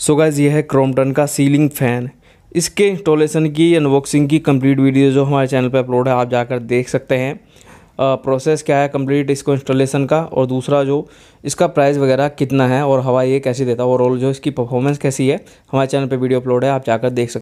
so guys ये है Crompton का सीलिंग फ़ैन इसके इंस्टॉलेशन की अनबॉक्सिंग की कंप्लीट वीडियो जो हमारे चैनल पर अपलोड है आप जाकर देख सकते हैं प्रोसेस क्या है कंप्लीट इसको इंस्टॉलेशन का और दूसरा जो इसका प्राइस वगैरह कितना है और हवा ये कैसी देता है ओवरऑल जो इसकी परफॉर्मेंस कैसी है हमारे चैनल पे वीडियो अपलोड है आप जाकर देख सकते हैं